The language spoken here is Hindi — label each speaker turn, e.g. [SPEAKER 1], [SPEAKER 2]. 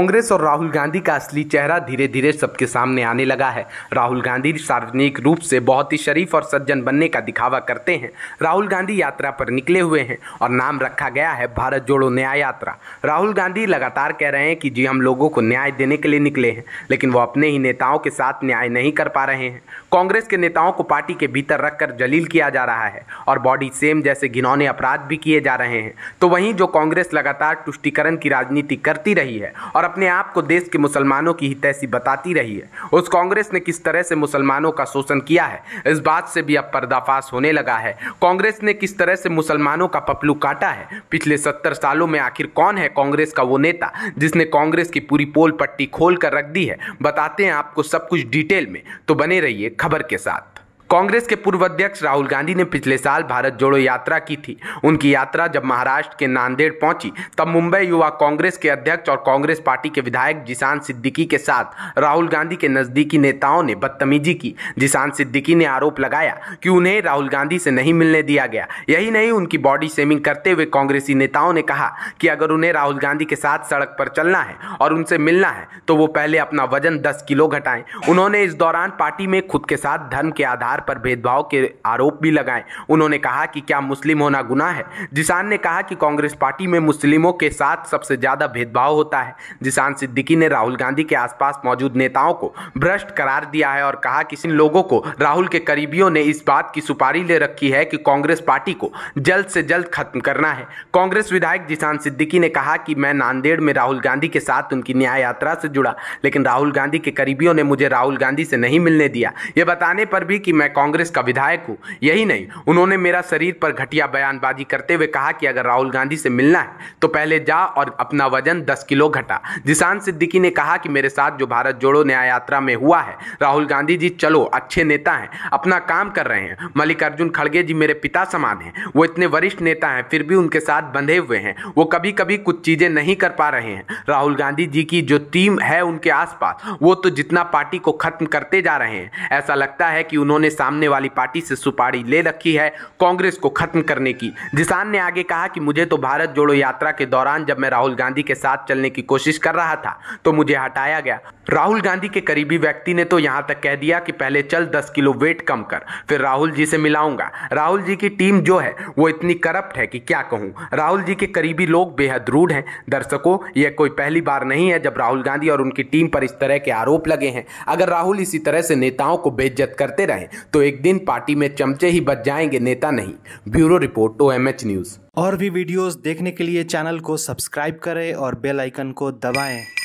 [SPEAKER 1] कांग्रेस और राहुल गांधी का असली चेहरा धीरे धीरे सबके सामने आने लगा है राहुल गांधी सार्वजनिक रूप से बहुत ही शरीफ और सज्जन बनने का दिखावा करते हैं राहुल गांधी यात्रा पर निकले हुए हैं और नाम रखा गया है भारत जोड़ो न्याय यात्रा राहुल गांधी लगातार कह रहे हैं कि जी हम लोगों को न्याय देने के लिए निकले हैं लेकिन वो अपने ही नेताओं के साथ न्याय नहीं कर पा रहे हैं कांग्रेस के नेताओं को पार्टी के भीतर रखकर जलील किया जा रहा है और बॉडी सेम जैसे घिनौने अपराध भी किए जा रहे हैं तो वहीं जो कांग्रेस लगातार तुष्टिकरण की राजनीति करती रही है और अपने आप को देश के मुसलमानों की हितैषी बताती रही है उस कांग्रेस ने किस तरह से मुसलमानों का शोषण किया है इस बात से भी अब पर्दाफाश होने लगा है कांग्रेस ने किस तरह से मुसलमानों का पपलू काटा है पिछले सत्तर सालों में आखिर कौन है कांग्रेस का वो नेता जिसने कांग्रेस की पूरी पोल पट्टी खोल कर रख दी है बताते हैं आपको सब कुछ डिटेल में तो बने रहिए खबर के साथ कांग्रेस के पूर्व अध्यक्ष राहुल गांधी ने पिछले साल भारत जोड़ो यात्रा की थी उनकी यात्रा जब महाराष्ट्र के नांदेड़ पहुंची तब मुंबई युवा कांग्रेस के अध्यक्ष और कांग्रेस पार्टी के विधायक जिसान सिद्दीकी के साथ राहुल गांधी के नजदीकी नेताओं ने बदतमीजी की जिसान सिद्दीकी ने आरोप लगाया कि उन्हें राहुल गांधी से नहीं मिलने दिया गया यही नहीं उनकी बॉडी सेमिंग करते हुए कांग्रेसी नेताओं ने कहा कि अगर उन्हें राहुल गांधी के साथ सड़क पर चलना है और उनसे मिलना है तो वो पहले अपना वजन दस किलो घटाएं उन्होंने इस दौरान पार्टी में खुद के साथ धर्म के आधार आधार पर भेदभाव के आरोप भी लगाए उन्होंने कहा कि क्या मुस्लिम होना गुना है जिसान ने कहा कि कांग्रेस पार्टी में मुस्लिमों के साथ सबसे ज़्यादा भेदभाव होता है जिसान सिद्दीकी ने राहुल गांधी के आसपास मौजूद नेताओं को भ्रष्ट करार दिया है और कहा कि इन लोगों को राहुल के करीबियों ने इस बात की सुपारी ले रखी है कि कांग्रेस पार्टी को जल्द से जल्द खत्म करना है कांग्रेस विधायक जिसान सिद्दीकी ने कहा कि मैं नांदेड़ में राहुल गांधी के साथ उनकी न्याय यात्रा से जुड़ा लेकिन राहुल गांधी के करीबियों ने मुझे राहुल गांधी से नहीं मिलने दिया यह बताने पर भी कि मैं मैं कांग्रेस का विधायक हूँ यही नहीं उन्होंने मेरा शरीर पर घटिया बयानबाजी करते हुए कहा कि अगर राहुल गांधी से मिलना है तो पहले जा और अपना वजन दस किलो घटा जिसान सिद्दीकी ने कहा कि मेरे साथ जो भारत जोड़ो न्याय यात्रा में हुआ है राहुल गांधी जी चलो अच्छे नेता हैं अपना काम कर रहे हैं मल्लिकार्जुन खड़गे जी मेरे पिता समान हैं वो इतने वरिष्ठ नेता हैं फिर भी उनके साथ बंधे हुए हैं वो कभी कभी कुछ चीज़ें नहीं कर पा रहे हैं राहुल गांधी जी की जो टीम है उनके आसपास वो तो जितना पार्टी को खत्म करते जा रहे हैं ऐसा लगता है कि उन्होंने सामने वाली पार्टी से सुपारी ले रखी है कांग्रेस को खत्म करने की जिसान ने आगे कहा कि मुझे तो भारत जोड़ो यात्रा के दौरान जब मैं राहुल गांधी के साथ चलने की कोशिश कर रहा था तो मुझे हटाया गया राहुल गांधी के करीबी व्यक्ति ने तो यहाँ तक कह दिया कि पहले चल दस किलो वेट कम कर फिर राहुल जी से मिलाऊंगा राहुल जी की टीम जो है वो इतनी करप्ट है कि क्या कहूँ राहुल जी के करीबी लोग बेहद रूढ़ हैं दर्शकों यह कोई पहली बार नहीं है जब राहुल गांधी और उनकी टीम पर इस तरह के आरोप लगे हैं अगर राहुल इसी तरह से नेताओं को बेइज्जत करते रहे तो एक दिन पार्टी में चमचे ही बच जाएंगे नेता नहीं bureau report O M H news और भी वीडियोस देखने के लिए चैनल को सब्सक्राइब करें और बेल आइकन को दबाएं